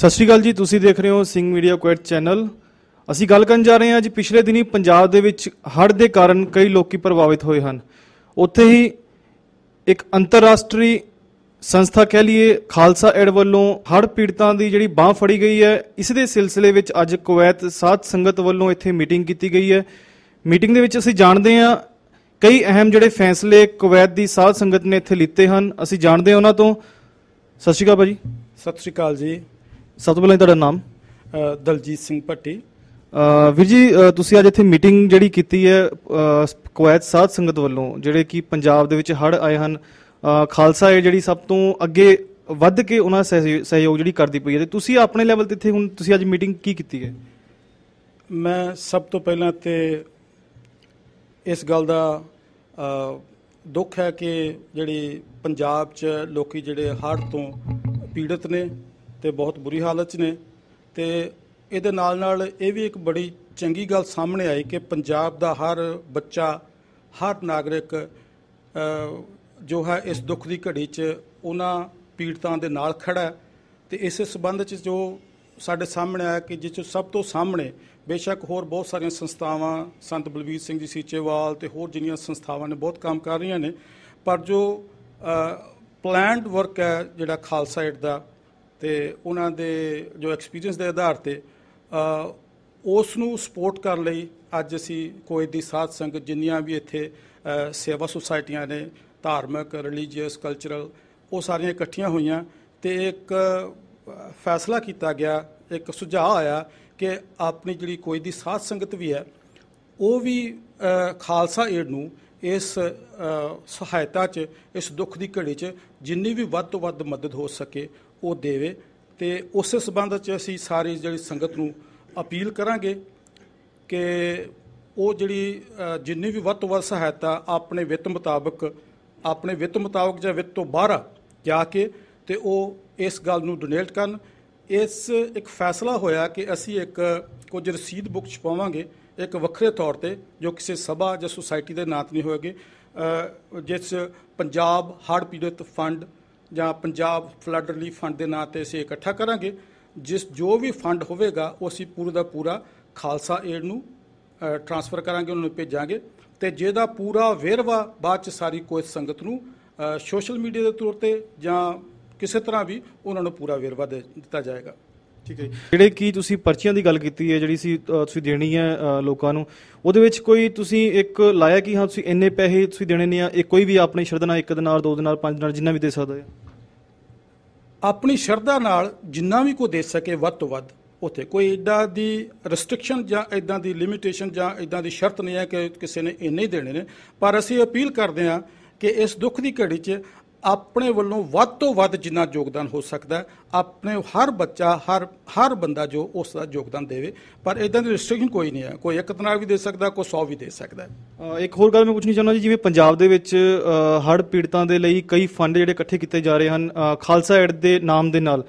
ਸਤਿ ਸ਼੍ਰੀ ਅਕਾਲ ਜੀ ਤੁਸੀਂ ਦੇਖ ਰਹੇ ਹੋ ਸਿੰਘ ਮੀਡੀਆ ਕੁਇਟ ਚੈਨਲ ਅਸੀਂ ਗੱਲ ਕਰਨ ਜਾ ਰਹੇ ਹਾਂ ਅੱਜ ਪਿਛਲੇ ਦਿਨੀ ਪੰਜਾਬ ਦੇ ਵਿੱਚ ਹੜ੍ਹ ਦੇ ਕਾਰਨ ਕਈ ਲੋਕੀ ਪ੍ਰਭਾਵਿਤ ਹੋਏ ਹਨ ਉੱਥੇ ਹੀ ਇੱਕ ਅੰਤਰਰਾਸ਼ਟਰੀ ਸੰਸਥਾ ਕਹਿ ਲਈਏ ਖਾਲਸਾ ਐਡ ਵੱਲੋਂ ਹੜ੍ਹ ਪੀੜਤਾਂ ਦੀ ਜਿਹੜੀ ਬਾਹ ਫੜੀ ਗਈ ਹੈ ਇਸ ਦੇ ਸਿਲਸਿਲੇ ਵਿੱਚ ਅੱਜ ਕੁਵੈਤ ਸਾਧ ਸੰਗਤ ਵੱਲੋਂ ਇੱਥੇ ਮੀਟਿੰਗ ਕੀਤੀ ਗਈ ਹੈ ਮੀਟਿੰਗ ਦੇ ਵਿੱਚ ਅਸੀਂ ਜਾਣਦੇ ਹਾਂ ਕਈ ਅਹਿਮ ਜਿਹੜੇ ਫੈਸਲੇ ਕੁਵੈਤ ਦੀ ਸਾਧ ਸੰਗਤ ਨੇ ਇੱਥੇ ਲਿੱਤੇ ਹਨ ਅਸੀਂ ਜਾਣਦੇ ਹਾਂ ਉਹਨਾਂ ਤੋਂ ਸਤਿ ਸ਼੍ਰੀ ਅਕਾਲ ਭਾਜੀ ਸਤਿ ਸ਼੍ਰੀ ਅਕਾਲ ਜੀ ਸਭ ਤੋਂ ਪਹਿਲਾਂ ਤੁਹਾਡਾ ਨਾਮ ਦਲਜੀਤ ਸਿੰਘ ਭੱਟੀ ਵੀਰ ਜੀ ਤੁਸੀਂ ਅੱਜ ਇੱਥੇ ਮੀਟਿੰਗ ਜਿਹੜੀ ਕੀਤੀ ਹੈ ਕੁਵੈਤ ਸਾਧ ਸੰਗਤ ਵੱਲੋਂ ਜਿਹੜੇ ਕਿ ਪੰਜਾਬ ਦੇ ਵਿੱਚ ਹੜ ਆਏ ਹਨ ਖਾਲਸਾ ਇਹ ਜਿਹੜੀ ਸਭ ਤੋਂ ਅੱਗੇ ਵੱਧ ਕੇ ਉਹਨਾਂ ਸਹਿਯੋਗ ਜਿਹੜੀ ਕਰਦੀ ਪਈ ਹੈ ਤੇ ਤੁਸੀਂ ਆਪਣੇ ਲੈਵਲ ਤੇ ਇੱਥੇ ਹੁਣ ਤੁਸੀਂ ਅੱਜ ਮੀਟਿੰਗ ਕੀ ਕੀਤੀ ਹੈ ਮੈਂ ਸਭ ਤੋਂ ਪਹਿਲਾਂ ਤੇ ਇਸ ਗੱਲ ਦਾ ਦੁੱਖ ਹੈ ਕਿ ਜਿਹੜੀ ਪੰਜਾਬ 'ਚ ਲੋਕੀ ਜਿਹੜੇ ਹੜ੍ਹ ਤੋਂ ਪੀੜਤ ਨੇ ਤੇ ਬਹੁਤ ਬੁਰੀ ਹਾਲਤ 'ਚ ਨੇ ਤੇ ਇਹਦੇ ਨਾਲ ਨਾਲ ਇਹ ਵੀ ਇੱਕ ਬੜੀ ਚੰਗੀ ਗੱਲ ਸਾਹਮਣੇ ਆਈ ਕਿ ਪੰਜਾਬ ਦਾ ਹਰ ਬੱਚਾ ਹਰ ਨਾਗਰਿਕ ਜੋ ਹੈ ਇਸ ਦੁੱਖ ਦੀ ਘੜੀ 'ਚ ਉਹਨਾਂ ਪੀੜਤਾਂ ਦੇ ਨਾਲ ਖੜਾ ਹੈ ਤੇ ਇਸੇ ਸਬੰਧ 'ਚ ਜੋ ਸਾਡੇ ਸਾਹਮਣੇ ਆਇਆ ਕਿ ਜਿਸ ਤੋਂ ਸਭ ਤੋਂ ਸਾਹਮਣੇ ਬੇਸ਼ੱਕ ਹੋਰ ਬਹੁਤ ਸਾਰੀਆਂ ਸੰਸਥਾਵਾਂ ਸੰਤ ਬਲਬੀਰ ਸਿੰਘ ਜੀ ਸੀਚੇਵਾਲ ਤੇ ਹੋਰ ਜਿੰਨੀਆਂ ਸੰਸਥਾਵਾਂ ਨੇ ਬਹੁਤ ਕੰਮ ਕਰ ਰਹੀਆਂ ਨੇ ਪਰ ਜੋ ਪਲਾਨਡ ਵਰਕ ਹੈ ਜਿਹੜਾ ਖਾਲਸਾ ਏਡ ਦਾ ਤੇ ਉਹਨਾਂ ਦੇ ਜੋ ਐਕਸਪੀਰੀਅੰਸ ਦੇ ਆਧਾਰ ਤੇ ਉਸ ਨੂੰ ਸਪੋਰਟ ਕਰਨ ਲਈ ਅੱਜ ਅਸੀਂ ਕੋਈ ਦੀ ਸਾਧ ਸੰਗਤ ਜਿੰਨੀਆਂ ਵੀ ਇੱਥੇ ਸੇਵਾ ਸੁਸਾਇਟੀਆਂ ਨੇ ਧਾਰਮਿਕ ਰਿਲੀਜੀਅਸ ਕਲਚਰਲ ਉਹ ਸਾਰੀਆਂ ਇਕੱਠੀਆਂ ਹੋਈਆਂ ਤੇ ਇੱਕ ਫੈਸਲਾ ਕੀਤਾ ਗਿਆ ਇੱਕ ਸੁਝਾਅ ਆਇਆ ਕਿ ਆਪਣੀ ਜਿਹੜੀ ਕੋਈ ਦੀ ਸਾਧ ਸੰਗਤ ਵੀ ਹੈ ਉਹ ਵੀ ਖਾਲਸਾ ਏਡ ਨੂੰ ਇਸ ਸਹਾਇਤਾ 'ਚ ਇਸ ਦੁੱਖ ਦੀ ਘੜੀ 'ਚ ਜਿੰਨੀ ਵੀ ਵੱਧ ਤੋਂ ਵੱਧ ਮਦਦ ਹੋ ਸਕੇ ਉਹ ਦੇਵੇ ਤੇ ਉਸੇ ਸਬੰਧ 'ਚ ਅਸੀਂ ਸਾਰੀ ਜਿਹੜੀ ਸੰਗਤ ਨੂੰ ਅਪੀਲ ਕਰਾਂਗੇ ਕਿ ਉਹ ਜਿਹੜੀ ਜਿੰਨੀ ਵੀ ਵੱਧ ਤੋਂ ਵੱਧ ਸਹਾਇਤਾ ਆਪਣੇ ਵਿੱਤ ਮੁਤਾਬਕ ਆਪਣੇ ਵਿੱਤ ਮੁਤਾਬਕ ਜਾਂ ਵਿੱਤ ਤੋਂ ਬਾਹਰ ਜਾ ਕੇ ਤੇ ਉਹ ਇਸ ਗੱਲ ਨੂੰ ਡੋਨੇਟ ਕਰਨ ਇਸ ਇੱਕ ਫੈਸਲਾ ਹੋਇਆ ਕਿ ਅਸੀਂ ਇੱਕ ਕੁਝ ਰਸੀਦ ਬੁੱਕ ਛਪਾਵਾਂਗੇ ਇੱਕ ਵੱਖਰੇ ਤੌਰ ਤੇ ਜੋ ਕਿਸੇ ਸਭਾ ਜਾਂ ਸੁਸਾਇਟੀ ਦੇ ਨਾਂ ਤੇ ਨਹੀਂ ਹੋਏਗੀ ਜਿਸ ਪੰਜਾਬ ਹੜ੍ਹ ਪੀੜਤ ਫੰਡ ਜਾਂ ਪੰਜਾਬ ਫਲੱਡ ਰਿਲੀਫ ਫੰਡ ਦੇ ਨਾਂ ਤੇ ਅਸੀਂ ਇਕੱਠਾ ਕਰਾਂਗੇ ਜਿਸ ਜੋ ਵੀ ਫੰਡ ਹੋਵੇਗਾ ਉਹ ਅਸੀਂ ਪੂਰਾ ਦਾ ਪੂਰਾ ਖਾਲਸਾ ਏਡ ਨੂੰ ਟ੍ਰਾਂਸਫਰ ਕਰਾਂਗੇ ਉਹਨਾਂ ਨੂੰ ਭੇਜਾਂਗੇ ਤੇ ਜਿਹਦਾ ਪੂਰਾ ਵੇਰਵਾ ਬਾਅਦ ਚ ਸਾਰੀ ਕੋਈ ਸੰਗਤ ਨੂੰ ਸੋਸ਼ਲ ਮੀਡੀਆ ਦੇ ਤੌਰ ਤੇ ਜਾਂ ਕਿਸੇ ਤਰ੍ਹਾਂ ਵੀ ਉਹਨਾਂ ਨੂੰ ਪੂਰਾ ਵੇਰਵਾ ਦਿੱਤਾ ਜਾਏਗਾ ਠੀਕ ਹੈ ਜਿਹੜੇ ਕੀ ਤੁਸੀਂ ਪਰਚੀਆਂ ਦੀ ਗੱਲ ਕੀਤੀ ਹੈ ਜਿਹੜੀ ਸੀ ਤੁਸੀਂ ਦੇਣੀ ਹੈ ਲੋਕਾਂ ਨੂੰ ਉਹਦੇ ਵਿੱਚ ਕੋਈ ਤੁਸੀਂ ਇੱਕ ਲਾਇਆ ਕਿ ਹਾਂ ਤੁਸੀਂ ਇੰਨੇ ਪੈਸੇ ਤੁਸੀਂ ਦੇਣੇ ਨੇ ਆ ਇਹ ਕੋਈ ਵੀ ਆਪਣੀ ਸ਼ਰਧਾ ਨਾਲ ਇੱਕ ਦਿਨਾਰ ਦੋ ਦਿਨਾਰ ਪੰਜ ਦਿਨਾਰ ਜਿੰਨਾ ਵੀ ਦੇ ਸਕਦਾ ਹੈ ਆਪਣੀ ਸ਼ਰਧਾ ਨਾਲ ਜਿੰਨਾ ਵੀ ਕੋ ਦੇ ਸਕੇ ਵੱਧ ਤੋਂ ਵੱਧ ਉਥੇ ਕੋਈ ਇਦਾਂ ਦੀ ਰੈਸਟ੍ਰਿਕਸ਼ਨ ਜਾਂ ਇਦਾਂ ਦੀ ਲਿਮਿਟੇਸ਼ਨ ਜਾਂ ਇਦਾਂ ਦੀ ਸ਼ਰਤ ਨਹੀਂ ਹੈ ਕਿ ਕਿਸੇ ਨੇ ਇੰਨੇ ਹੀ ਦੇਣੇ ਨੇ ਪਰ ਅਸੀਂ ਅਪੀਲ ਕਰਦੇ ਹਾਂ ਕਿ ਇਸ ਦੁੱਖ ਦੀ ਘੜੀ 'ਚ ਆਪਣੇ ਵੱਲੋਂ ਵੱਧ ਤੋਂ ਵੱਧ ਜਿੰਨਾ ਯੋਗਦਾਨ ਹੋ ਸਕਦਾ ਆਪਣੇ ਹਰ ਬੱਚਾ ਹਰ ਹਰ ਬੰਦਾ ਜੋ ਉਸ ਦਾ ਯੋਗਦਾਨ ਦੇਵੇ ਪਰ ਇਦਾਂ ਦੀ ਰਿਸਟ੍ਰਿਕਸ਼ਨ ਕੋਈ ਨਹੀਂ ਹੈ ਕੋਈ ਇੱਕ ਤਨਾਵ ਵੀ ਦੇ ਸਕਦਾ ਕੋਈ 100 ਵੀ ਦੇ ਸਕਦਾ ਇੱਕ ਹੋਰ ਗੱਲ ਮੈਂ ਪੁੱਛਣੀ ਚਾਹੁੰਦਾ ਜੀ ਜਿਵੇਂ ਪੰਜਾਬ ਦੇ ਵਿੱਚ ਹੜ੍ਹ ਪੀੜਤਾਂ ਦੇ ਲਈ ਕਈ ਫੰਡ ਜਿਹੜੇ ਇਕੱਠੇ ਕੀਤੇ ਜਾ ਰਹੇ ਹਨ ਖਾਲਸਾ ਐਡ ਦੇ ਨਾਮ ਦੇ ਨਾਲ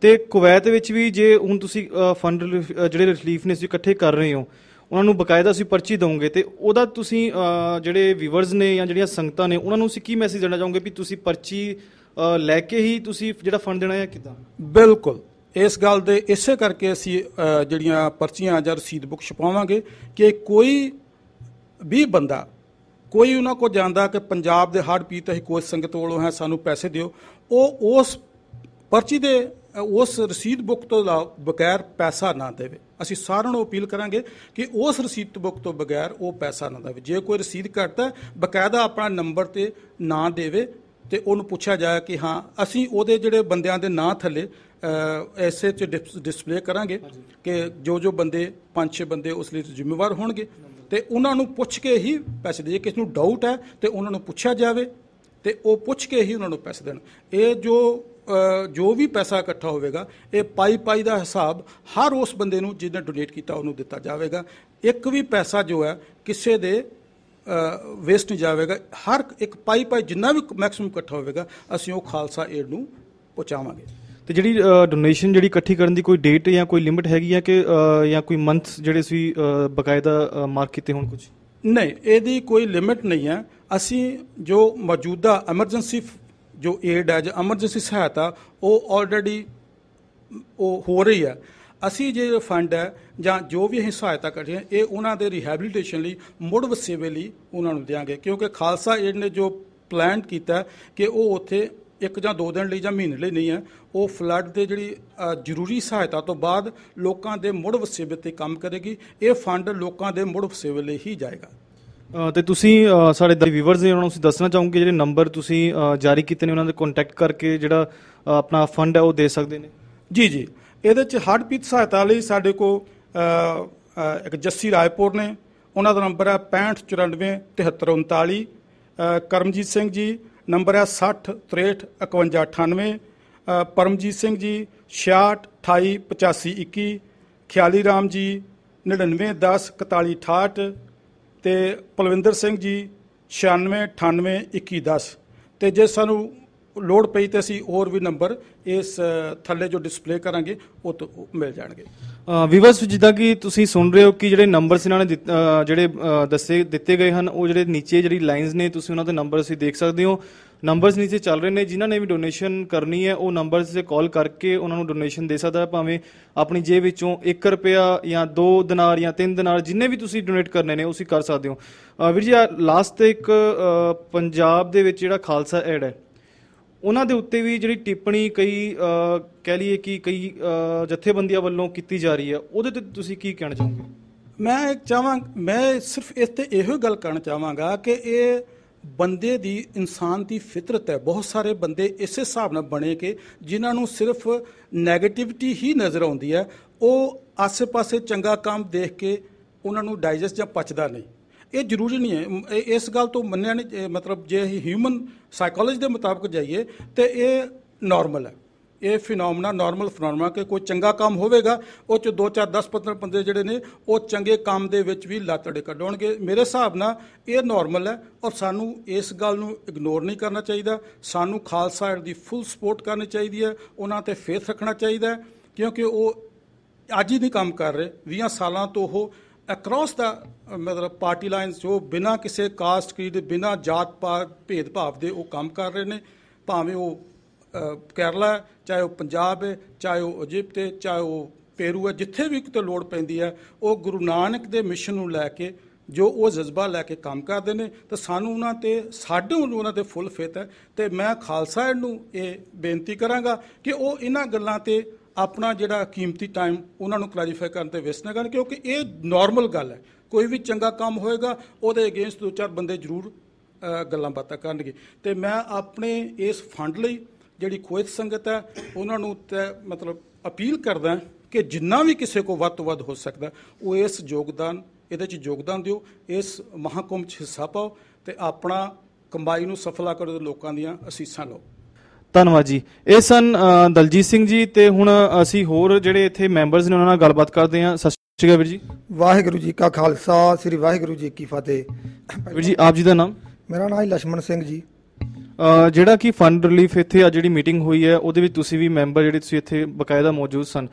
ਤੇ ਕੁਵੈਤ ਵਿੱਚ ਵੀ ਜੇ ਹੁਣ ਤੁਸੀਂ ਫੰਡ ਜਿਹੜੇ ਰਿਲੀਫ ਨੇ ਤੁਸੀਂ ਇਕੱਠੇ ਕਰ ਰਹੇ ਹੋ ਉਹਨਾਂ ਨੂੰ ਬਕਾਇਦਾ ਅਸੀਂ ਪਰਚੀ ਦਵੋਗੇ ਤੇ ਉਹਦਾ ਤੁਸੀਂ ਜਿਹੜੇ ਵੀਵਰਸ ਨੇ ਜਾਂ ਜਿਹੜੀਆਂ ਸੰਗਤਾਂ ਨੇ ਉਹਨਾਂ ਨੂੰ ਅਸੀਂ ਕੀ ਮੈਸੇਜ ਦੇਣਾ ਚਾਹੋਗੇ ਵੀ ਤੁਸੀਂ ਪਰਚੀ ਲੈ ਕੇ ਹੀ ਤੁਸੀਂ ਜਿਹੜਾ ਫੰਡ ਦੇਣਾ ਹੈ ਕਿਦਾਂ ਬਿਲਕੁਲ ਇਸ ਗੱਲ ਦੇ ਇਸੇ ਕਰਕੇ ਅਸੀਂ ਜਿਹੜੀਆਂ ਪਰਚੀਆਂ ਜਾਂ ਰਸੀਦ ਬੁੱਕ ਛਪਾਵਾਂਗੇ ਕਿ ਕੋਈ ਵੀ ਬੰਦਾ ਕੋਈ ਉਹਨਾਂ ਕੋ ਜਾਂਦਾ ਕਿ ਪੰਜਾਬ ਦੇ ਹੜ ਪੀਤ ਅਸੀਂ ਕੋਈ ਸੰਗਤ ਵੱਲੋਂ ਹੈ ਸਾਨੂੰ ਪੈਸੇ ਦਿਓ ਉਹ ਉਸ ਪਰਚੀ ਦੇ ਉਸ ਰਸੀਦ ਬੁੱਕ ਤੋਂ ਬਗੈਰ ਪੈਸਾ ਨਾ ਦੇਵੇ ਅਸੀਂ ਸਾਰਿਆਂ ਨੂੰ ਅਪੀਲ ਕਰਾਂਗੇ ਕਿ ਉਸ ਰਸੀਦ ਬੁੱਕ ਤੋਂ ਬਗੈਰ ਉਹ ਪੈਸਾ ਨਾ ਦੇਵੇ ਜੇ ਕੋਈ ਰਸੀਦ ਕੱਟਦਾ ਬਕਾਇਦਾ ਆਪਣਾ ਨੰਬਰ ਤੇ ਨਾਂ ਦੇਵੇ ਤੇ ਉਹਨੂੰ ਪੁੱਛਿਆ ਜਾਏ ਕਿ ਹਾਂ ਅਸੀਂ ਉਹਦੇ ਜਿਹੜੇ ਬੰਦਿਆਂ ਦੇ ਨਾਂ ਥੱਲੇ ਐਸੇ ਚ ਡਿਸਪਲੇ ਕਰਾਂਗੇ ਕਿ ਜੋ ਜੋ ਬੰਦੇ ਪੰਜ ਛੇ ਬੰਦੇ ਉਸ ਲਈ ਜ਼ਿੰਮੇਵਾਰ ਹੋਣਗੇ ਤੇ ਉਹਨਾਂ ਨੂੰ ਪੁੱਛ ਕੇ ਹੀ ਪੈਸੇ ਦੇ ਜੇ ਕਿਸ ਨੂੰ ਡਾਊਟ ਹੈ ਤੇ ਉਹਨਾਂ ਨੂੰ ਪੁੱਛਿਆ ਜਾਵੇ ਤੇ ਉਹ ਪੁੱਛ ਕੇ ਹੀ ਉਹਨਾਂ ਨੂੰ ਪੈਸੇ ਦੇਣ ਇਹ ਜੋ ਜੋ ਵੀ ਪੈਸਾ ਇਕੱਠਾ ਹੋਵੇਗਾ ਇਹ ਪਾਈ ਪਾਈ ਦਾ ਹਿਸਾਬ ਹਰ ਉਸ ਬੰਦੇ ਨੂੰ ਜਿਹਨੇ ਡੋਨੇਟ ਕੀਤਾ ਉਹਨੂੰ ਦਿੱਤਾ ਜਾਵੇਗਾ ਇੱਕ ਵੀ ਪੈਸਾ ਜੋ ਹੈ ਕਿਸੇ ਦੇ ਵੇਸਟ ਨਹੀਂ ਜਾਵੇਗਾ ਹਰ ਇੱਕ ਪਾਈ ਪਾਈ ਜਿੰਨਾ ਵੀ ਮੈਕਸਿਮਮ ਇਕੱਠਾ ਹੋਵੇਗਾ ਅਸੀਂ ਉਹ ਖਾਲਸਾ ਏਡ ਨੂੰ ਪਹੁੰਚਾਵਾਂਗੇ ਤੇ ਜਿਹੜੀ ਡੋਨੇਸ਼ਨ ਜਿਹੜੀ ਇਕੱਠੀ ਕਰਨ ਦੀ ਕੋਈ ਡੇਟ ਜਾਂ ਕੋਈ ਲਿਮਿਟ ਹੈਗੀ ਹੈ ਕਿ ਜਾਂ ਕੋਈ ਮੰਥ ਜਿਹੜੇ ਸੀ ਬਕਾਇਦਾ ਮਾਰਕ ਕੀਤੇ ਹੋਣ ਕੁਝ ਨਹੀਂ ਇਹਦੀ ਕੋਈ ਲਿਮਿਟ ਨਹੀਂ ਹੈ ਅਸੀਂ ਜੋ ਮੌਜੂਦਾ ਐਮਰਜੈਂਸੀ ਜੋ ਏਡ ਹੈ ਜਾਂ ਐਮਰਜੈਂਸੀ ਸਹਾਇਤਾ ਉਹ ਆਲਰੇਡੀ ਉਹ ਹੋ ਰਹੀ ਹੈ ਅਸੀਂ ਜੇ ਫੰਡ ਹੈ ਜਾਂ ਜੋ ਵੀ ਅਸੀਂ ਸਹਾਇਤਾ ਕਰਦੇ ਹਾਂ ਇਹ ਉਹਨਾਂ ਦੇ ਰਿਹੈਬਿਲਿਟੇਸ਼ਨ ਲਈ ਮੁੜ ਵਸੇਵੇ ਲਈ ਉਹਨਾਂ ਨੂੰ ਦੇਾਂਗੇ ਕਿਉਂਕਿ ਖਾਲਸਾ ਏਡ ਨੇ ਜੋ ਪਲਾਨ ਕੀਤਾ ਕਿ ਉਹ ਉੱਥੇ ਇੱਕ ਜਾਂ ਦੋ ਦਿਨ ਲਈ ਜਾਂ ਮਹੀਨੇ ਲਈ ਨਹੀਂ ਹੈ ਉਹ ਫਲੱਡ ਦੇ ਜਿਹੜੀ ਜ਼ਰੂਰੀ ਸਹਾਇਤਾ ਤੋਂ ਬਾਅਦ ਲੋਕਾਂ ਦੇ ਮੁੜ ਵਸੇਵੇ ਤੇ ਕੰਮ ਕਰੇਗੀ ਇਹ ਫੰਡ ਲੋਕਾਂ ਦੇ ਮੁੜ ਵਸੇਵੇ ਲਈ ਹੀ ਜਾਏਗਾ ਤੇ ਤੁਸੀਂ ਸਾਡੇ ਵੀਵਰਸ ਨੇ ਉਹਨਾਂ ਨੂੰ ਦੱਸਣਾ ਚਾਹੋਗੇ ਜਿਹੜੇ ਨੰਬਰ ਤੁਸੀਂ ਜਾਰੀ ਕੀਤੇ ਨੇ ਉਹਨਾਂ ਦੇ ਕੰਟੈਕਟ ਕਰਕੇ ਜਿਹੜਾ ਆਪਣਾ ਫੰਡ ਹੈ ਉਹ ਦੇ ਸਕਦੇ ਨੇ ਜੀ ਜੀ ਇਹਦੇ ਚ ਹਰਪੀਤ ਸਹਾਇਤਾ ਲਈ ਸਾਡੇ ਕੋ ਇੱਕ ਜੱਸੀ ਰਾਏਪੁਰ ਨੇ ਉਹਨਾਂ ਦਾ ਨੰਬਰ ਹੈ 65944739 ਕਰਮਜੀਤ ਸਿੰਘ ਜੀ ਨੰਬਰ ਹੈ 60635198 ਪਰਮਜੀਤ ਸਿੰਘ ਜੀ 66288521 ਖਿਆਲੀ ਰਾਮ ਜੀ 99104168 ਤੇ ਪਲਵਿੰਦਰ ਸਿੰਘ ਜੀ 96 ਤੇ ਜੇ ਸਾਨੂੰ ਲੋਡ ਪਈ ਤੇ ਅਸੀਂ ਹੋਰ ਵੀ ਨੰਬਰ ਇਸ ਥੱਲੇ ਜੋ ਡਿਸਪਲੇ ਕਰਾਂਗੇ ਉਹ ਤੋਂ ਮਿਲ ਜਾਣਗੇ ਵਿਵਸ ਜਿੱਦਾਂ ਕਿ ਤੁਸੀਂ ਸੁਣ ਰਹੇ ਹੋ ਕਿ ਜਿਹੜੇ ਨੰਬਰਸ ਇਹਨਾਂ ਨੇ ਜਿਹੜੇ ਦੱਸੇ ਦਿੱਤੇ ਗਏ ਹਨ ਉਹ ਜਿਹੜੇ ਨੀਚੇ ਜਿਹੜੀ ਲਾਈਨਸ ਨੇ ਤੁਸੀਂ ਉਹਨਾਂ ਦੇ ਨੰਬਰ ਅਸੀਂ ਦੇਖ ਸਕਦੇ ਹੋ ਨੰਬਰਸ ਨੀਚੇ ਚੱਲ ਰਹੇ ਨੇ ਜਿਨ੍ਹਾਂ ਨੇ ਵੀ ਡੋਨੇਸ਼ਨ ਕਰਨੀ ਹੈ ਉਹ ਨੰਬਰਸ ਤੇ ਕਾਲ ਕਰਕੇ ਉਹਨਾਂ ਨੂੰ ਡੋਨੇਸ਼ਨ ਦੇ ਸਕਦਾ ਹੈ ਭਾਵੇਂ ਆਪਣੀ ਜੇਬ ਵਿੱਚੋਂ 1 ਰੁਪਿਆ ਜਾਂ 2 ਦਿਨਾਰ ਜਾਂ 3 ਦਿਨਾਰ ਜਿੰਨੇ ਵੀ ਤੁਸੀਂ ਡੋਨੇਟ ਕਰਨੇ ਨੇ ਉਸੇ ਕਰ ਸਕਦੇ ਹੋ ਵੀਰ ਜੀ ਲਾਸਟ ਤੇ ਇੱਕ ਪੰਜਾਬ ਦੇ ਵਿੱਚ ਜਿਹੜਾ ਖਾਲਸਾ ਐਡ ਹੈ ਉਹਨਾਂ ਦੇ ਉੱਤੇ ਵੀ ਜਿਹੜੀ ਟਿੱਪਣੀ ਕਈ ਕਹਿ ਲਈਏ ਕਿ ਕਈ ਜਥੇਬੰਦੀਆਂ ਵੱਲੋਂ ਕੀਤੀ ਜਾ ਰਹੀ ਹੈ ਉਹਦੇ ਤੇ ਤੁਸੀਂ ਕੀ ਕਹਿਣਾ ਚਾਹੋਗੇ ਮੈਂ ਚਾਹਾਂ ਮੈਂ ਸਿਰਫ ਇਸ ਤੇ ਇਹੋ ਗੱਲ ਕਰਨਾ ਚਾਹਾਂਗਾ ਕਿ ਇਹ ਬੰਦੇ ਦੀ ਇਨਸਾਨ ਦੀ ਫਿਤਰਤ ਹੈ ਬਹੁਤ ਸਾਰੇ ਬੰਦੇ ਇਸੇ ਹਿਸਾਬ ਨਾਲ ਬਣੇ ਕਿ ਜਿਨ੍ਹਾਂ ਨੂੰ ਸਿਰਫ 네ਗੇਟਿਵਿਟੀ ਹੀ ਨਜ਼ਰ ਆਉਂਦੀ ਹੈ ਉਹ ਆਸ ਪਾਸੇ ਚੰਗਾ ਕੰਮ ਦੇਖ ਕੇ ਉਹਨਾਂ ਨੂੰ ਡਾਈਜੈਸਟ ਜਾਂ ਪਚਦਾ ਨਹੀਂ ਇਹ ਜ਼ਰੂਰੀ ਨਹੀਂ ਹੈ ਇਸ ਗੱਲ ਤੋਂ ਮੰਨਿਆ ਨਹੀਂ ਮਤਲਬ ਜੇ ਹਿਊਮਨ ਸਾਈਕੋਲੋਜੀ ਦੇ ਮੁਤਾਬਕ ਜਾਈਏ ਤੇ ਇਹ ਨਾਰਮਲ ਹੈ ਇਹ ਫੀਨੋਮਨਾ ਨਾਰਮਲ ਫੀਨੋਮਨਾ ਕਿ ਕੋਈ ਚੰਗਾ ਕੰਮ ਹੋਵੇਗਾ ਉਹ ਚ 2 4 10 15 ਬੰਦੇ ਜਿਹੜੇ ਨੇ ਉਹ ਚੰਗੇ ਕੰਮ ਦੇ ਵਿੱਚ ਵੀ ਲਾਤੜੇ ਕੱਢਣਗੇ ਮੇਰੇ ਹਿਸਾਬ ਨਾਲ ਇਹ ਨਾਰਮਲ ਹੈ ਔਰ ਸਾਨੂੰ ਇਸ ਗੱਲ ਨੂੰ ਇਗਨੋਰ ਨਹੀਂ ਕਰਨਾ ਚਾਹੀਦਾ ਸਾਨੂੰ ਖਾਲਸਾ ਏਡ ਦੀ ਫੁੱਲ ਸਪੋਰਟ ਕਰਨੀ ਚਾਹੀਦੀ ਹੈ ਉਹਨਾਂ ਤੇ ਫੇਥ ਰੱਖਣਾ ਚਾਹੀਦਾ ਕਿਉਂਕਿ ਉਹ ਅੱਜ ਹੀ ਨਹੀਂ ਕੰਮ ਕਰ ਰਹੇ 20 ਸਾਲਾਂ ਤੋਂ ਉਹ ਅਕ੍ਰੋਸ ਦਾ ਮਤਲਬ ਪਾਰਟੀ ਲਾਈਨਸ ਜੋ ਬਿਨਾ ਕਿਸੇ ਕਾਸਟ ਕ੍ਰੀਡ ਬਿਨਾ ਜਾਤ ਪਾਤ ਭੇਦਭਾਵ ਦੇ ਉਹ ਕੰਮ ਕਰ ਰਹੇ ਨੇ ਭਾਵੇਂ ਉਹ ਕੇਰਲਾ ਚਾਹੇ ਉਹ ਪੰਜਾਬ ਹੈ ਚਾਹੇ ਉਹ ਇਜੀਪਟ ਹੈ ਚਾਹੇ ਉਹ ਪੇਰੂ ਹੈ ਜਿੱਥੇ ਵੀ ਕਿਤੇ ਲੋੜ ਪੈਂਦੀ ਹੈ ਉਹ ਗੁਰੂ ਨਾਨਕ ਦੇ ਮਿਸ਼ਨ ਨੂੰ ਲੈ ਕੇ ਜੋ ਉਹ ਜਜ਼ਬਾ ਲੈ ਕੇ ਕੰਮ ਕਰਦੇ ਨੇ ਤਾਂ ਸਾਨੂੰ ਉਹਨਾਂ ਤੇ ਸਾਡੇ ਨੂੰ ਉਹਨਾਂ ਤੇ ਫੁੱਲ ਫੇਤ ਹੈ ਤੇ ਮੈਂ ਖਾਲਸਾ ਨੂੰ ਇਹ ਬੇਨਤੀ ਕਰਾਂਗਾ ਕਿ ਉਹ ਇਹਨਾਂ ਗੱਲਾਂ ਤੇ ਆਪਣਾ ਜਿਹੜਾ ਕੀਮਤੀ ਟਾਈਮ ਉਹਨਾਂ ਨੂੰ ਕਲੈਰੀਫਾਈ ਕਰਨ ਤੇ ਵੇਸਟ ਨਾ ਕਰਨ ਕਿਉਂਕਿ ਇਹ ਨਾਰਮਲ ਗੱਲ ਹੈ ਕੋਈ ਵੀ ਚੰਗਾ ਕੰਮ ਹੋਏਗਾ ਉਹਦੇ ਅਗੇਂਸਟ ਦੋ ਚਾਰ ਬੰਦੇ ਜ਼ਰੂਰ ਗੱਲਾਂ ਬਾਤਾਂ ਕਰਨਗੇ ਤੇ ਮੈਂ ਆਪਣੇ ਇਸ ਫੰਡ ਲਈ ਜਿਹੜੀ ਖੋਜ ਸੰਗਤ ਹੈ ਉਹਨਾਂ ਨੂੰ ਮਤਲਬ ਅਪੀਲ ਕਰਦਾ ਕਿ ਜਿੰਨਾ ਵੀ ਕਿਸੇ ਕੋ ਵੱਧ ਤੋਂ ਵੱਧ ਹੋ ਸਕਦਾ ਉਹ ਇਸ ਯੋਗਦਾਨ ਇਹਦੇ ਚ ਯੋਗਦਾਨ ਦਿਓ ਇਸ ਮਹਾਕੁੰਭ ਚ ਹਿੱਸਾ ਪਾਓ ਤੇ ਆਪਣਾ ਕੰਬਾਈ ਨੂੰ ਸਫਲਾ ਕਰੋ ਤੇ ਲੋਕਾਂ ਦੀਆਂ ਅਸੀਸਾਂ ਲਓ ਧੰਨਵਾਦ ਜੀ ਇਹ ਸਨ ਦਲਜੀਤ ਸਿੰਘ ਜੀ ਤੇ ਹੁਣ ਅਸੀਂ ਹੋਰ ਜਿਹੜੇ ਇੱਥੇ ਮੈਂਬਰਸ ਨੇ ਉਹਨਾਂ ਨਾਲ ਗੱਲਬਾਤ ਕਰਦੇ ਹਾਂ ਸਤਿ ਸ਼੍ਰੀ ਅਕਾਲ ਵੀਰ ਜੀ ਵਾਹਿਗੁਰੂ ਜੀ ਕਾ ਖਾਲਸਾ ਸ੍ਰੀ ਵਾਹਿਗੁਰੂ ਜੀ ਕੀ ਫਤਿਹ ਵੀਰ ਜੀ ਆਪ ਜੀ ਦਾ ਨਾਮ ਮੇਰਾ ਨਾਮ ਹੈ ਲక్ష్మణ ਸਿੰਘ ਜੀ ਜਿਹੜਾ ਕਿ ਫੰਡ ਰਿਲੀਫ ਇੱਥੇ ਆ ਜਿਹੜੀ ਮੀਟਿੰਗ ਹੋਈ ਹੈ ਉਹਦੇ ਵਿੱਚ ਤੁਸੀਂ ਵੀ ਮੈਂਬਰ ਜਿਹੜੇ ਤੁਸੀਂ ਇੱਥੇ ਬਕਾਇਦਾ ਮੌਜੂਦ ਸਨ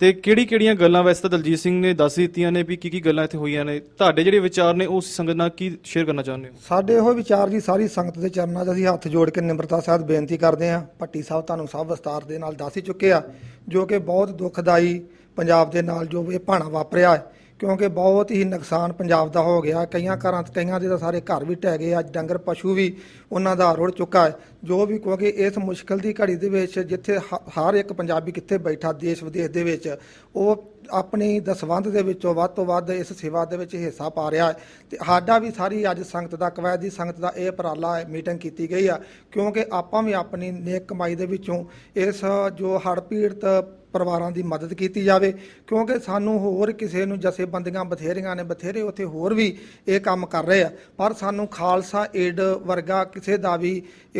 ਤੇ ਕਿਹੜੀ-ਕਿਹੜੀਆਂ ਗੱਲਾਂ ਵੈਸੇ ਤਾਂ ਦਲਜੀਤ ਸਿੰਘ ਨੇ ਦੱਸ ਦਿੱਤੀਆਂ ਨੇ ਵੀ ਕੀ ਕੀ ਗੱਲਾਂ ਇੱਥੇ ਹੋਈਆਂ ਨੇ ਤੁਹਾਡੇ ਜਿਹੜੇ ਵਿਚਾਰ ਨੇ ਉਸ ਸੰਗਤ ਨਾਲ ਕੀ ਸ਼ੇਅਰ ਕਰਨਾ ਚਾਹੁੰਦੇ ਹੋ ਸਾਡੇ ਉਹ ਵਿਚਾਰ ਜੀ ਸਾਰੀ ਸੰਗਤ ਦੇ ਚਰਨਾਂ 'ਚ ਅਸੀਂ ਹੱਥ ਜੋੜ ਕੇ ਨਿਮਰਤਾ ਸਾਹਿਬ ਬੇਨਤੀ ਕਰਦੇ ਹਾਂ ਪੱਟੀ ਸਾਹਿਬ ਤੁਹਾਨੂੰ ਸਭ ਵਿਸਤਾਰ ਦੇ ਨਾਲ ਦੱਸ ਹੀ ਚੁੱਕੇ ਆ ਜੋ ਕਿ ਬਹੁਤ ਦੁਖਦਾਈ ਪੰਜਾਬ ਦੇ ਨਾਲ ਜੋ ਇਹ ਭਾਣਾ ਵਾਪਰਿਆ ਹੈ ਕਿਉਂਕਿ ਬਹੁਤ ਹੀ ਨੁਕਸਾਨ ਪੰਜਾਬ ਦਾ ਹੋ ਗਿਆ ਕਈਆਂ ਘਰਾਂ ਤੇ ਕਈਆਂ ਦੇ ਤਾਂ ਸਾਰੇ ਘਰ ਵੀ ਟਹਿ ਗਏ ਆ ਡੰਗਰ ਪਸ਼ੂ ਵੀ ਉਹਨਾਂ ਦਾ ਰੁੜ ਚੁੱਕਾ ਹੈ ਜੋ ਵੀ ਕਿਉਂਕਿ ਇਸ ਮੁਸ਼ਕਲ ਦੀ ਘੜੀ ਦੇ ਵਿੱਚ ਜਿੱਥੇ ਹਰ ਇੱਕ ਪੰਜਾਬੀ ਕਿੱਥੇ ਬੈਠਾ ਦੇਸ਼ ਵਿਦੇਸ਼ ਦੇ ਵਿੱਚ ਉਹ ਆਪਣੀ ਦਸਵੰਦ ਦੇ ਵਿੱਚੋਂ ਵੱਧ ਤੋਂ ਵੱਧ ਇਸ ਸੇਵਾ ਦੇ ਵਿੱਚ ਹਿੱਸਾ ਪਾ ਰਿਹਾ ਹੈ ਤੇ ਸਾਡਾ ਵੀ ਸਾਰੀ ਅੱਜ ਸੰਗਤ ਦਾ ਕਵੈਦ ਦੀ ਸੰਗਤ ਦਾ ਇਹ ਉਪਰਾਲਾ ਮੀਟਿੰਗ ਕੀਤੀ ਗਈ ਆ ਕਿਉਂਕਿ ਆਪਾਂ ਵੀ ਆਪਣੀ ਨੇਕ ਕਮਾਈ ਦੇ ਵਿੱਚੋਂ ਇਸ ਜੋ ਹੜਪੀੜਤ ਪੀੜਤ ਪਰਿਵਾਰਾਂ ਦੀ ਮਦਦ ਕੀਤੀ ਜਾਵੇ ਕਿਉਂਕਿ ਸਾਨੂੰ ਹੋਰ ਕਿਸੇ ਨੂੰ ਬੰਦੀਆਂ ਬਥੇਰੀਆਂ ਨੇ ਬਥੇਰੇ ਉੱਥੇ ਹੋਰ ਵੀ ਇਹ ਕੰਮ ਕਰ ਰਹੇ ਆ ਪਰ ਸਾਨੂੰ ਖਾਲਸਾ ਏਡ ਵਰਗਾ ਕਿਸੇ ਦਾ ਵੀ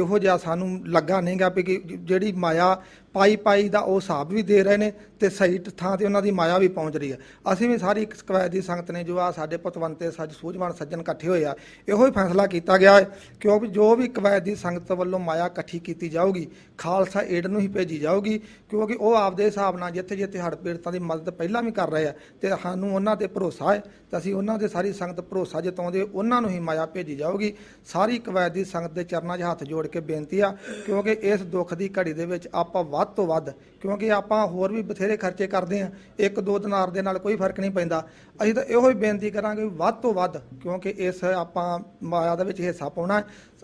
ਇਹੋ ਜਿਹਾ ਸਾਨੂੰ ਲੱਗਾ ਨਹੀਂਗਾ ਕਿ ਜਿਹੜੀ ਮਾਇਆ ਪਾਈ ਪਾਈ ਦਾ ਉਹ ਹਿਸਾਬ ਵੀ ਦੇ ਰਹੇ ਨੇ ਤੇ ਸਹੀ ਥਾਂ ਤੇ ਉਹਨਾਂ ਦੀ ਮਾਇਆ ਵੀ ਪਹੁੰਚ ਰਹੀ ਹੈ ਅਸੀਂ ਵੀ ਸਾਰੀ ਇੱਕ ਕਵਾਇਦ ਦੀ ਸੰਗਤ ਨੇ ਜੋ ਆ ਸਾਡੇ ਪਤਵੰਤੇ ਸੱਜ ਸੂਝਵਾਨ ਸੱਜਣ ਇਕੱਠੇ ਹੋਏ ਆ ਇਹੋ ਹੀ ਫੈਸਲਾ ਕੀਤਾ ਗਿਆ ਹੈ ਕਿਉਂਕਿ ਜੋ ਵੀ ਕਵਾਇਦ ਦੀ ਸੰਗਤ ਵੱਲੋਂ ਮਾਇਆ ਇਕੱਠੀ ਕੀਤੀ ਜਾਊਗੀ ਖਾਲਸਾ ਏਡ ਨੂੰ ਹੀ ਭੇਜੀ ਜਾਊਗੀ ਕਿਉਂਕਿ ਉਹ ਆਪਦੇ ਹਿਸਾਬ ਨਾਲ ਜਿੱਥੇ ਜਿੱਥੇ ਹੜ ਪੀੜਤਾਂ ਦੀ ਮਦਦ ਪਹਿਲਾਂ ਵੀ ਕਰ ਰਹੇ ਆ ਤੇ ਸਾਨੂੰ ਉਹਨਾਂ ਤੇ ਭਰੋਸਾ ਹੈ ਤਾਂ ਅਸੀਂ ਉਹਨਾਂ ਦੇ ਸਾਰੀ ਸੰਗਤ ਭਰੋਸਾ ਜਤਾਉਂਦੇ ਉਹਨਾਂ ਨੂੰ ਹੀ ਮਾਇਆ ਭੇਜੀ ਜਾਊਗੀ ਸਾਰੀ ਕਵਾਇਦ ਦੀ ਸੰਗਤ ਦੇ ਚਰਨਾਂ 'ਚ ਹੱਥ ਜੋੜ ਕੇ ਬੇਨਤੀ ਆ ਕਿਉਂਕਿ ਇਸ ਦੁੱਖ ਦੀ ਘੜੀ ਦੇ ਵਿੱਚ ਆਪਾਂ ਵੱਧ ਤੋਂ ਵੱਧ ਕਿਉਂਕਿ ਆਪਾਂ ਹੋਰ ਵੀ ਬਥੇਰੇ ਖਰਚੇ ਕਰਦੇ ਆ ਇੱਕ ਦੋ ਦਿਨਾਰ ਦੇ ਨਾਲ ਕੋਈ ਫਰਕ ਨਹੀਂ ਪੈਂਦਾ ਅਸੀਂ ਤਾਂ ਇਹੋ ਹੀ ਬੇਨਤੀ ਕਰਾਂਗੇ ਵੱਧ ਤੋਂ ਵੱਧ ਕਿਉਂਕਿ ਇਸ ਆਪਾਂ ਮਾਇਆ ਦੇ ਵਿੱਚ ਹਿੱਸਾ ਪਾਉਣਾ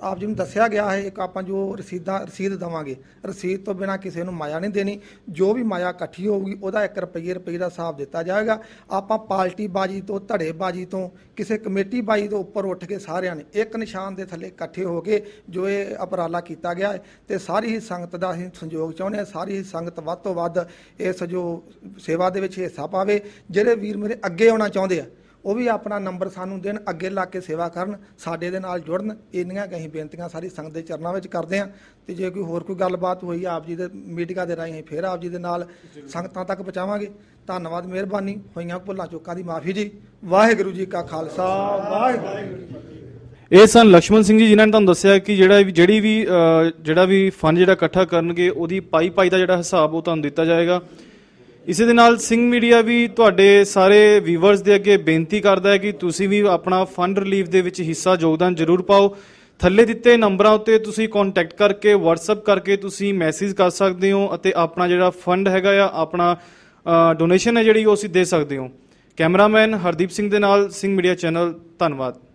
ਆਪ ਜੀ ਨੂੰ ਦੱਸਿਆ ਗਿਆ ਹੈ ਇੱਕ ਆਪਾਂ ਜੋ ਰਸੀਦਾਂ ਰਸੀਦ ਦਵਾਂਗੇ ਰਸੀਦ ਤੋਂ ਬਿਨਾ ਕਿਸੇ ਨੂੰ ਮਾਇਆ ਨਹੀਂ ਦੇਣੀ ਜੋ ਵੀ ਮਾਇਆ ਇਕੱਠੀ ਹੋਊਗੀ ਉਹਦਾ 1 ਰੁਪਏ ਰੁਪਏ ਦਾ ਹਿਸਾਬ ਦਿੱਤਾ ਜਾਏਗਾ ਆਪਾਂ ਪਾਲਟੀ ਬਾਜੀ ਤੋਂ ਧੜੇ ਬਾਜੀ ਤੋਂ ਕਿਸੇ ਕਮੇਟੀ ਬਾਜੀ ਤੋਂ ਉੱਪਰ ਉੱਠ ਕੇ ਸਾਰਿਆਂ ਨੇ ਇੱਕ ਨਿਸ਼ਾਨ ਦੇ ਥੱਲੇ ਇਕੱਠੇ ਹੋ ਕੇ ਜੋ ਇਹ ਅਪਰਾਲਾ ਕੀਤਾ ਗਿਆ ਤੇ ਸਾਰੀ ਹੀ ਸੰਗਤ ਦਾ ਅਸੀਂ ਸੰਯੋਗ ਚਾਹੁੰਦੇ ਸਾਰੀ ਸੰਗਤ ਵੱਧ ਤੋਂ ਵੱਧ ਇਸ ਜੋ ਸੇਵਾ ਦੇ ਵਿੱਚ ਹਿੱਸਾ ਪਾਵੇ ਜਿਹੜੇ ਵੀਰ ਮੇਰੇ ਅੱਗੇ ਆਉਣਾ ਚਾਹੁੰਦੇ ਆ ਉਹ ਵੀ ਆਪਣਾ ਨੰਬਰ ਸਾਨੂੰ ਦੇਣ ਅੱਗੇ ਲਾ ਕੇ ਸੇਵਾ ਕਰਨ ਸਾਡੇ ਦੇ ਨਾਲ ਜੁੜਨ ਇੰਨੀਆਂ ਕਹੀਂ ਬੇਨਤੀਆਂ ਸਾਰੀ ਸੰਗਤ ਦੇ ਚਰਨਾਂ ਵਿੱਚ ਕਰਦੇ ਆ ਤੇ ਜੇ ਕੋਈ ਹੋਰ ਕੋਈ ਗੱਲਬਾਤ ਹੋਈ ਆਪ ਜੀ ਦੇ ਮੀਟਿੰਗਾਂ ਦੇ ਰਾਹੀਂ ਫੇਰ ਆਪ ਜੀ ਦੇ ਨਾਲ ਸੰਗਤਾਂ ਤੱਕ ਪਹੁੰਚਾਵਾਂਗੇ ਧੰਨਵਾਦ ਮਿਹਰਬਾਨੀ ਹੋਈਆਂ ਭੁੱਲਾਂ ਚੁੱਕਾਂ ਦੀ ਮਾਫੀ ਜੀ ਵਾਹਿਗੁਰੂ ਜੀ ਕਾ ਖਾਲਸਾ ਵਾਹਿਗੁਰੂ ਇਹ ਸਨ ਲక్ష్మణ ਸਿੰਘ ਜੀ ਜਿਨ੍ਹਾਂ ਨੇ ਤੁਹਾਨੂੰ ਦੱਸਿਆ ਕਿ ਜਿਹੜਾ ਵੀ ਜਿਹੜੀ ਵੀ ਜਿਹੜਾ ਵੀ ਫੰਡ ਜਿਹੜਾ ਇਕੱਠਾ ਕਰਨਗੇ ਉਹਦੀ ਪਾਈ ਪਾਈ ਦਾ ਜਿਹੜਾ ਹਿਸਾਬ ਉਹ ਤੁਹਾਨੂੰ ਦਿੱਤਾ ਜਾਏਗਾ ਇਸੇ ਦੇ ਨਾਲ ਸਿੰਘ ਮੀਡੀਆ ਵੀ ਤੁਹਾਡੇ ਸਾਰੇ ਵੀਵਰਸ ਦੇ ਅੱਗੇ ਬੇਨਤੀ ਕਰਦਾ ਹੈ ਕਿ ਤੁਸੀਂ ਵੀ ਆਪਣਾ ਫੰਡ ਰਿਲੀਫ ਦੇ ਵਿੱਚ ਹਿੱਸਾ ਯੋਗਦਾਨ ਜ਼ਰੂਰ ਪਾਓ ਥੱਲੇ ਦਿੱਤੇ ਨੰਬਰਾਂ ਉੱਤੇ ਤੁਸੀਂ ਕੰਟੈਕਟ ਕਰਕੇ WhatsApp ਕਰਕੇ ਤੁਸੀਂ ਮੈਸੇਜ ਕਰ ਸਕਦੇ ਹੋ ਅਤੇ ਆਪਣਾ ਜਿਹੜਾ ਫੰਡ ਹੈਗਾ ਆ ਆਪਣਾ ਡੋਨੇਸ਼ਨ ਹੈ ਜਿਹੜੀ ਉਹ ਅਸੀਂ ਦੇ ਸਕਦੇ ਹੋ ਕੈਮਰਾਮੈਨ ਹਰਦੀਪ ਸਿੰਘ ਦੇ ਨਾਲ ਸਿੰਘ ਮੀਡੀਆ ਚੈਨਲ ਧੰਨਵਾਦ